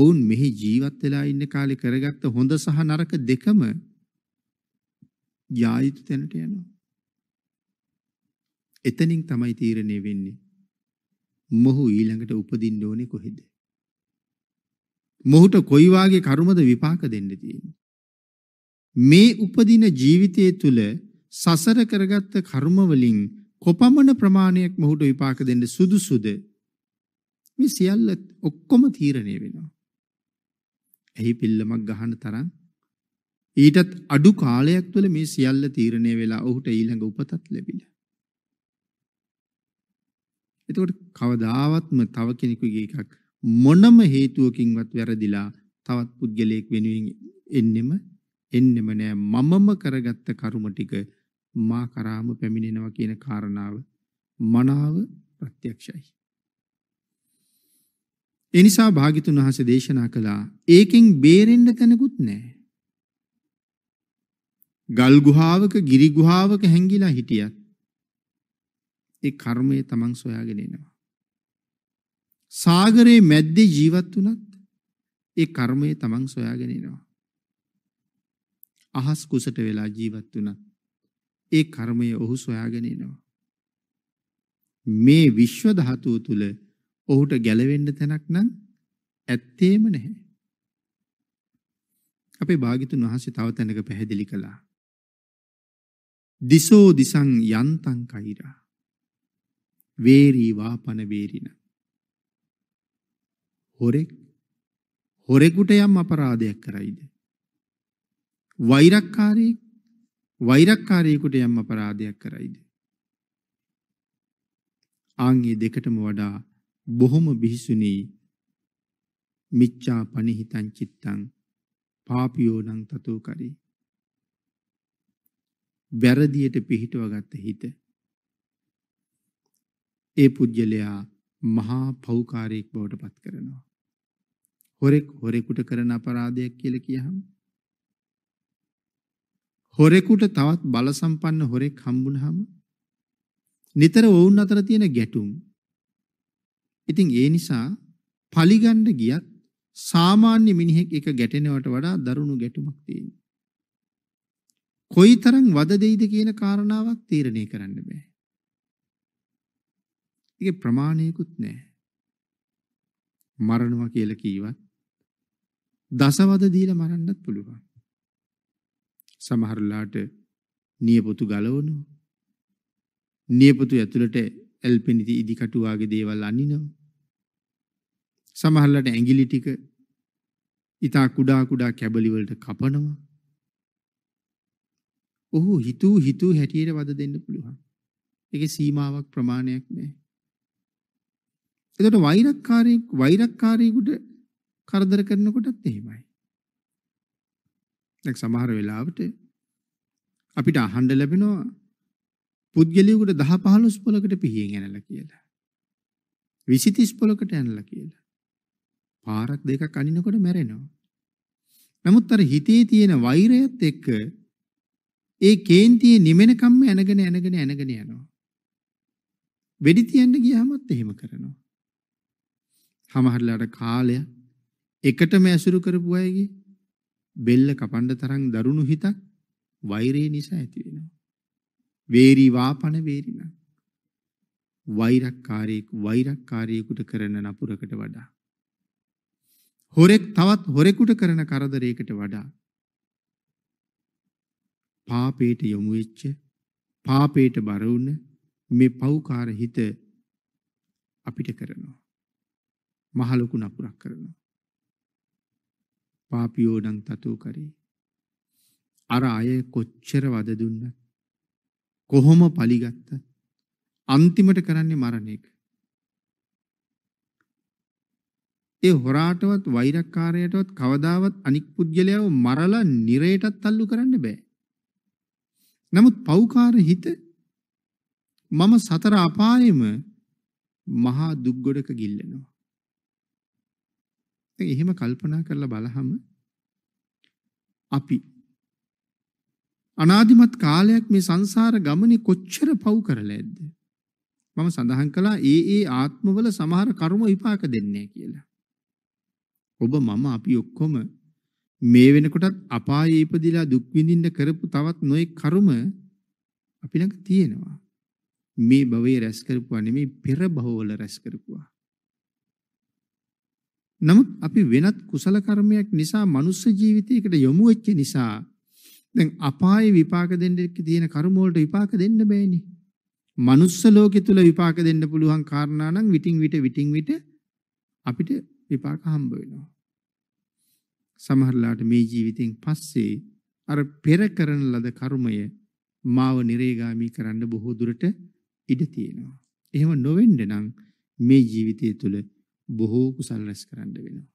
ඔවුන් මෙහි ජීවත් වෙලා ඉන්න කාලේ කරගත්ත හොඳ සහ නරක දෙකම යායුතු තැනට යනවා. එතනින් තමයි තීරණය වෙන්නේ. මොහු ඊළඟට උපදින්න ඕනේ කොහෙද? මොහුට කොයි වාගේ කර්මද විපාක දෙන්න තියෙන්නේ? මේ උපදින ජීවිතයේ තුල සසර කරගත්ත කර්ම වලින් කොපමණ ප්‍රමාණයක් මොහුට විපාක දෙන්න සුදුසුද? මේ සියල්ල ඔක්කොම තීරණය වෙනවා. ඇහි පිල්ලමක් ගහන තරම් ඊටත් අඩු කාලයක් තුළ මේ සියල්ල තීරණය වෙලා ඔහුට ඊළඟ උපතත් ලැබිලා. එතකොට කවදාවත්ම තව කෙනෙකුගේ එකක් මොනම හේතුවකින්වත් වැරදිලා තවත් පුද්ගලයෙක් වෙනුවෙන් එන්නෙම එන්නෙම නෑ මමම කරගත්ත කර්ම ටික මා කරාම පැමිණෙනවා කියන කාරණාව මනාව ප්‍රත්‍යක්ෂයි. ඒ නිසා භාග්‍යතුන් වහන්සේ දේශනා කළා ඒකෙන් බේරෙන්න තැනකුත් නැහැ. ගල් ගුහාවක ගිරි ගුහාවක හැංගිලා හිටියත් ඒ කර්මය තමන් සොයාගෙන එනවා. සාගරයේ මැද්දේ ජීවත් වුණත් ඒ කර්මය තමන් සොයාගෙන එනවා. අහස් කුසට වෙලා ජීවත් වුණත් ඒ කර්මය ඔහු සොයාගෙන එනවා. මේ විශ්ව ධාතුව තුල ඔහුට ගැලවෙන්න තැනක් නම් ඇත්තේම නැහැ. අපේ භාග්‍යතුන් වහන්සේ තව තැනක පැහැදිලි කළා. දිසෝ දිසං යන්තං කෛරා. වේරී වාපන වේරින. හොරෙක් හොරෙකුට යම් අපරාධයක් කරයිද? වෛරක්කාරී වෛරක්කාරයෙකුට යම් අපරාධයක් කරයිද? ආන්ගේ දෙකටම වඩා බොහොම බිහිසුනි මිච්ඡා පනිහිතං චිත්තං පාපියෝ නම් තතෝ කරි වැරදියට පිහිටවගත්ත හිත ඒ පුජ්‍යලයා මහා පෞකාරයෙක් බවට පත් කරනවා හොරෙක් හොරෙකුට කරන අපරාධයක් කියලා කියහම හොරෙකුට තවත් බලසම්පන්න හොරෙක් හම්බුනහම නිතර වුන් අතර තියෙන ගැටුම් ඉතින් ඒ නිසා පලිගන්න ගියත් සාමාන්‍ය මිනිහෙක් එක ගැටෙනවට වඩා දරුණු ගැටුමක් තියෙනවා. කොයිතරම් වද දෙයිද කියන කාරණාවක් තීරණය කරන්න බෑ. ඒකේ ප්‍රමාණයකුත් නෑ. මරණවා කියලා කීවත් දසවද දීලා මරන්නත් පුළුවන්. සමහරලාට නියපොතු ගලවනවා. නියපොතු ඇතුළට ඇල්පෙනිති ඉදිකටු වාගේ දේවල් අනිනවා. සමහරලට ඇඟිලි ටික ඊතා කුඩා කුඩා කැබලි වලට කපනවා. ඔහු හිතූ හිතූ හැටියට වද දෙන්න පුළුවන්. ඒකේ සීමාවක් ප්‍රමාණයක් නැහැ. එතකොට වෛරක්කාරයෙක් වෛරක්කාරයෙකුට කරදර කරනකොටත් එහෙමයි. දැන් සමහර වෙලාවට අපිට අහන්න ලැබෙනවා පුද්ගලයෙකුට 10 15 පොලකට පිහියෙන් යනලා කියලා. 20 30 පොලකට යනලා කියලා. පාරක් දෙකක් අනිනකොට මැරෙනවා. නමුත් අර හිතේ තියෙන වෛරයත් එක්ක ඒ කේන්තියේ නිමෙනකම්ම ඇනගෙන ඇනගෙන ඇනගෙන යනවා. වෙඩි තියන්න ගියාමත් එහෙම කරනවා. සමහරලාට කාලය එකටම ඇසුරු කරපු අයගේ බෙල්ල කපන්න තරම් දරුණු හිතක් වෛරය නිසා ඇති වෙනවා. වේරි වාපන වේරිණ වෛරක්කාරයෙක් වෛරක්කාරයෙකුට කරන නපුරකට වඩා හොරෙක් තවත් හොරෙකුට කරන කරදරයකට වඩා පාපේට යොමු වෙච්ච පාපේට බර වුණ මේ පෞකාර හිත අපිට කරනවා මහ ලොකු නපුරක් කරනවා පාපියෝ නම් තතු කරේ අර අය කොච්චර වද දුන්නත් කොහොම පලිගත්ත අන්තිමට කරන්නේ මරණ එක. ඒ හොරාටවත් වෛරක්කාරයටවත් කවදාවත් අනික් පුද්ගලයාව මරලා නිරයටත් තල්ලු කරන්න බෑ. නමුත් පෞකාර හිත මම සතර අපායෙම මහා දුක් ගොඩක ගිල්ලනවා. එහෙම කල්පනා කරලා බලහම අපි අනාදිමත් කාලයක් මේ සංසාර ගමනේ කොච්චර පව් කරලා ඇද්ද? මම සඳහන් කළා ඒ ඒ ආත්මවල සමහර කර්ම විපාක දෙන්නේ කියලා. ඔබ මම අපි ඔක්කොම මේ වෙනකොටත් අපායේ ඉපදිලා දුක් විඳින්න කරපු තවත් නොයෙක් කර්ම අපි ළඟ තියෙනවා. මේ භවයේ රැස් කරපුවා නෙමෙයි පෙර භවවල රැස් කරපුවා. නමුත් අපි වෙනත් කුසල කර්මයක් නිසා මනුස්ස ජීවිතයකට යොමු වෙච්ච නිසා දැන් අපායේ විපාක දෙන්න තියෙන කර්ම වලට විපාක දෙන්න බෑනේ. manuss ලෝකෙ තුල විපාක දෙන්න පුළුවන් කාරණා නම් විтин විට විтин විට අපිට විපාක හම්බ වෙනවා. සමහරලාට මේ ජීවිතෙන් පස්සේ අර පෙර කරන ලද කර්මය මාව නිරේගාමී කරන්න බොහෝ දුරට ඉඩ තියෙනවා. එහෙම නොවෙන්න නම් මේ ජීවිතය තුළ බොහෝ කුසල් රැස් කරන්න වෙනවා.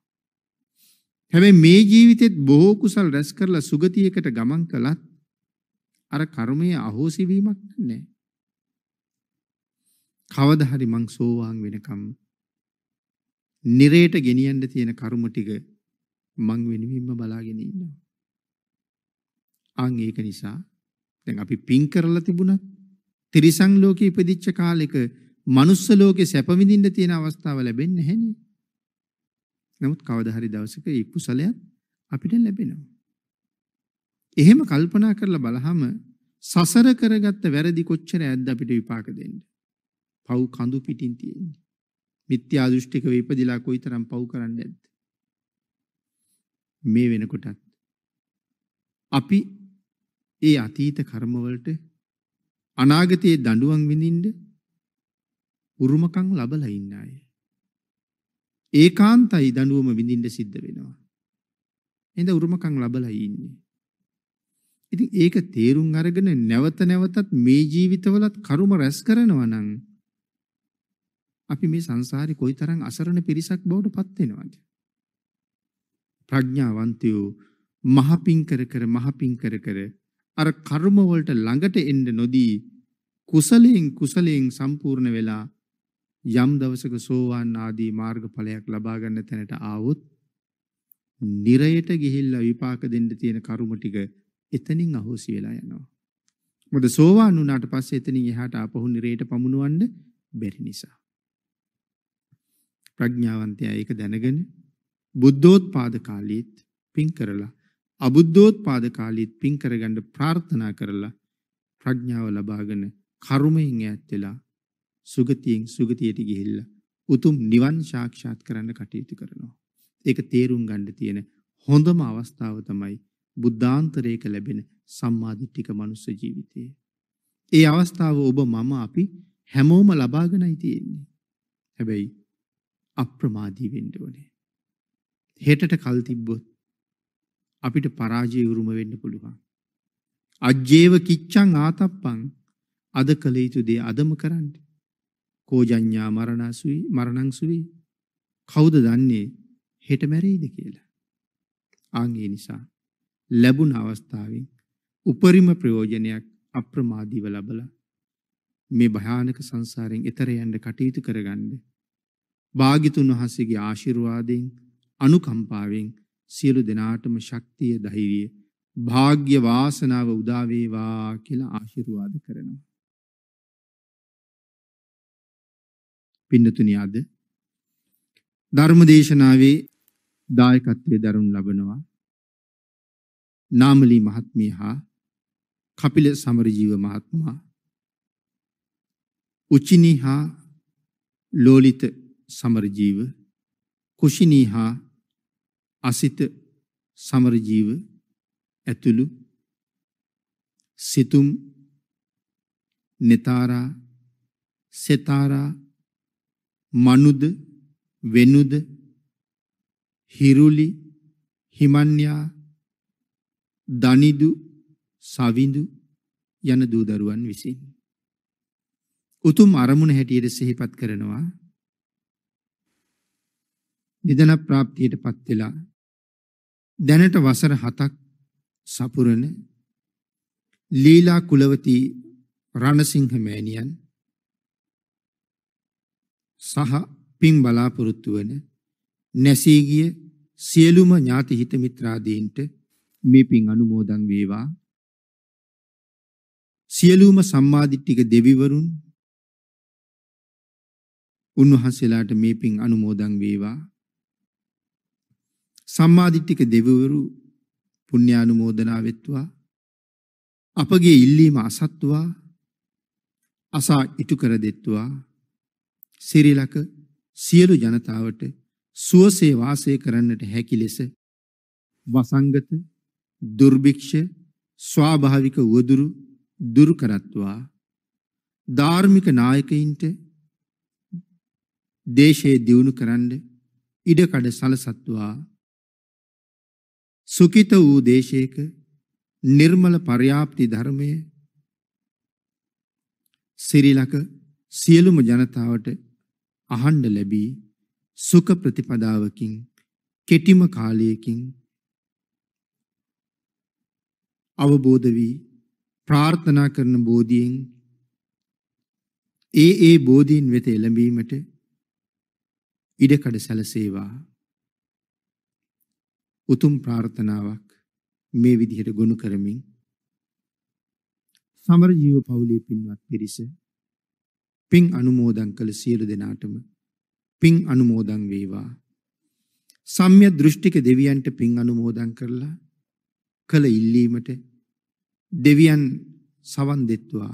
හැබැයි මේ ජීවිතෙත් බොහෝ කුසල් රැස් කරලා සුගතියකට ගමන් කළත් අර කර්මයේ අහෝසි වීමක් නැහැ. කවදා හරි මං සෝවාන් වෙනකම් නිරේට ගෙනියන්න තියෙන කර්ම ටික මං වෙනුවෙන්ම බලාගෙන ඉන්නවා. අන් ඒක නිසා දැන් අපි පින් කරලා තිබුණත් තිරිසන් ලෝකේ ඉපදිච්ච කාලෙක මනුස්ස ලෝකේ සැප විඳින්න තියෙන අවස්ථාව ලැබෙන්නේ නැහනේ. නමුත් කවදා හරි දවසක ඒ කුසලයක් අපිට ලැබෙනවා. එහෙම කල්පනා කරලා බලහම සසර කරගත්ත වැරදි කොච්චර ඇද්ද අපිට විපාක දෙන්න. පව් කඳු පිටින් තියෙන්නේ. මිත්‍යා දෘෂ්ටිකව ඉපදිලා කොයිතරම් පව් කරන්න ඇද්ද? මේ වෙනකොටත් අපි ඒ අතීත කර්ම වලට අනාගතයේ දඬුවම් විඳින්න උරුමකම් ලැබලා ඉන්න අය. ඒකාන්තයි දඬුවම විඳින්න සිද්ධ වෙනවා. එහෙනම් උරුමකම් ලැබලා ඉන්නේ. ඉතින් ඒක තේරුම් අරගෙන නැවත නැවතත් මේ ජීවිතවලත් කරුම රැස් කරනවා නම් අපි මේ සංසාරේ කොයිතරම් අසරණ පිරිසක් බවට පත් වෙනවද? ප්‍රඥාවන්තයෝ මහපින් කර කර මහපින් කර කර අර කර්ම වලට ළඟට එන්න නොදී කුසලයෙන් කුසලයෙන් සම්පූර්ණ වෙලා යම් දවසක සෝවාන් ආදී මාර්ගඵලයක් ලබා ගන්න තැනට ආවොත් නිරයට ගිහිල්ලා විපාක දෙන්න තියෙන කර්ම ටික එතනින් අහෝසි වෙලා යනවා. මොකද සෝවාන් වුණාට පස්සේ එතනින් එහාට ආපහු නිරයට පමුණවන්න බැරි නිසා. ප්‍රඥාවන්තයා ඒක දැනගෙන බුද්ධෝත්පාද කාලීත් පින් කරලා අබුද්ධෝත්පාද කාලීත් පින් කරගන්න ප්‍රාර්ථනා කරලා ප්‍රඥාව ලබාගෙන කර්මයෙන් ඈත් වෙලා සුගතියෙන් සුගතියට ගිහිල්ලා උතුම් නිවන් සාක්ෂාත් කරන්න කටයුතු කරනවා. ඒක තේරුම් ගන්න තියෙන හොඳම අවස්ථාව තමයි බුද්ධාන්තරයක ලැබෙන සම්මාදිට්ඨික මනුස්ස ජීවිතය. ඒ අවස්ථාව ඔබ මම අපි හැමෝම ලබාගෙනයි තියෙන්නේ. හැබැයි අප්‍රමාදී වෙන්න ඕනේ. හෙටට කල් තිබ්බොත් අපිට පරාජය උරුම වෙන්න පුළුවන්. අජ්ජේව කිච්ඡං ආතප්පං අද කළ යුතු දේ අදම කරන්නේ. කෝජඤ්ඤා මරණසුයි මරණංසුයි කවුද දන්නේ හෙට මැරෙයිද කියලා. ආන් ඒ නිසා ලැබුණ අවස්ථාවෙන් උපරිම ප්‍රයෝජනයක් අප්‍රමාදීව ලබලා මේ භයානක සංසාරයෙන් එතර යන්න කටයුතු කරගන්න. භාග්‍යතුන් වහන්සේගේ ආශිර්වාදයෙන් අනුකම්පාවෙන් සියලු දෙනාටම ශක්තිය ධෛර්යය භාග්‍ය වාසනාව උදා වේවා කියලා ආශිර්වාද කරනවා. පින්නතුනි අද ධර්ම දේශනාවේ දායකත්වයේ දරුණු ලබනවා නාමලී මහත්මිය හා කපිල සමරජීව මහත්මයා උචිනී හා ලෝලිත සමරජීව කුෂිනී හා අසිත සමරජීව ඇතුළු සිතුම් නෙතාරා සෙතාරා මනුද වෙනුද හිරුලි හිමන්‍යා දනිදු සවිඳු යන දූ දරුවන් විසින් උතුම් අරමුණ හැටියට සිහිපත් කරනවා නිදන ප්‍රාප්තියටපත් වෙලා දැනට වසර 7ක් සපුරන ලීලා කුලවති රණසිංහ මෑණියන් සහ පින් බලාපොරොත්තු වන නැසී ගිය සියලුම ඥාති හිත මිත්‍රාදීන්ට මේ පින් අනුමෝදන් වේවා සියලුම සම්මාදිට්ඨික දෙවිවරුන් උන්වහන්සේලාට මේ පින් අනුමෝදන් වේවා සම්මාදිට්ඨික දෙවිවරු පුණ්‍යානුමෝදනා වෙත්වා අපගේ ඉල්ලීම අසත්වා අසා ඉටු කර දෙත්වා සිරිලක සියලු ජනතාවට සුවසේ වාසය කරන්නට හැකි ලෙස වසංගත දුර්භික්ෂ ස්වාභාවික වදුරු දුරු කරත්වා ධාර්මික නායකයින්ට දේශයේ දියුණු කරන්න ඉඩකඩ සලසත්වා සුකිත වූ දේශයක නිර්මල පර්‍යාප්ති ධර්මය සිරිලක සියලුම ජනතාවට අහන්න ලැබී සුඛ ප්‍රතිපදාවකින් කෙටිම කාලයකින් අවබෝධ වී ප්‍රාර්ථනා කරන බෝධියෙන් ඒ ඒ බෝධීන් වෙත එළඹීමට ඉඩකඩ සැලසේවා උතුම් ප්‍රාර්ථනාවක් මේ විදිහට ගොනු කරමින් සමර ජීව පවුලේ පින්වත් පිරිස පින් අනුමෝදන් කළ සියලු දෙනාටම පින් අනුමෝදන් වේවා. සම්්‍ය දෘෂ්ටික දෙවියන්ට පින් අනුමෝදන් කරලා කළ ඉල්ලීමට දෙවියන් සවන් දෙත්වා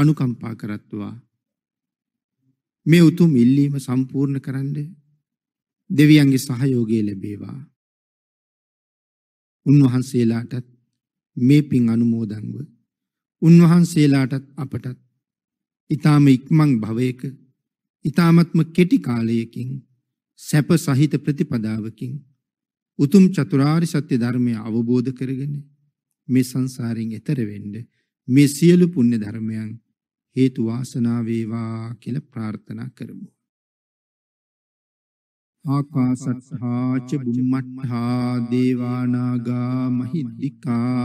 අනුකම්පා කරත්වා මේ උතුම් ඉල්ලීම සම්පූර්ණ කරන්න දෙවියන්ගේ සහයෝගය ලැබේවා. උන්වහන්සේලාටත් මේ පින් අනුමෝදන්ව උන්වහන්සේලාටත් අපටත් ඊ타ම ඉක්මන් භවයක ඊ타මත්ම කෙටි කාලයකින් සැප සහිත ප්‍රතිපදාවකින් උතුම් චතුරාර්ය සත්‍ය ධර්මය අවබෝධ කරගෙන මේ සංසාරයෙන් එතර වෙන්න මේ සියලු පුණ්‍ය ධර්මයන් හේතු වාසනා වේවා කියලා ප්‍රාර්ථනා කරමු. ආකාසත්හා ච බුම්මත්හා දේවානාගා මහිද්దికා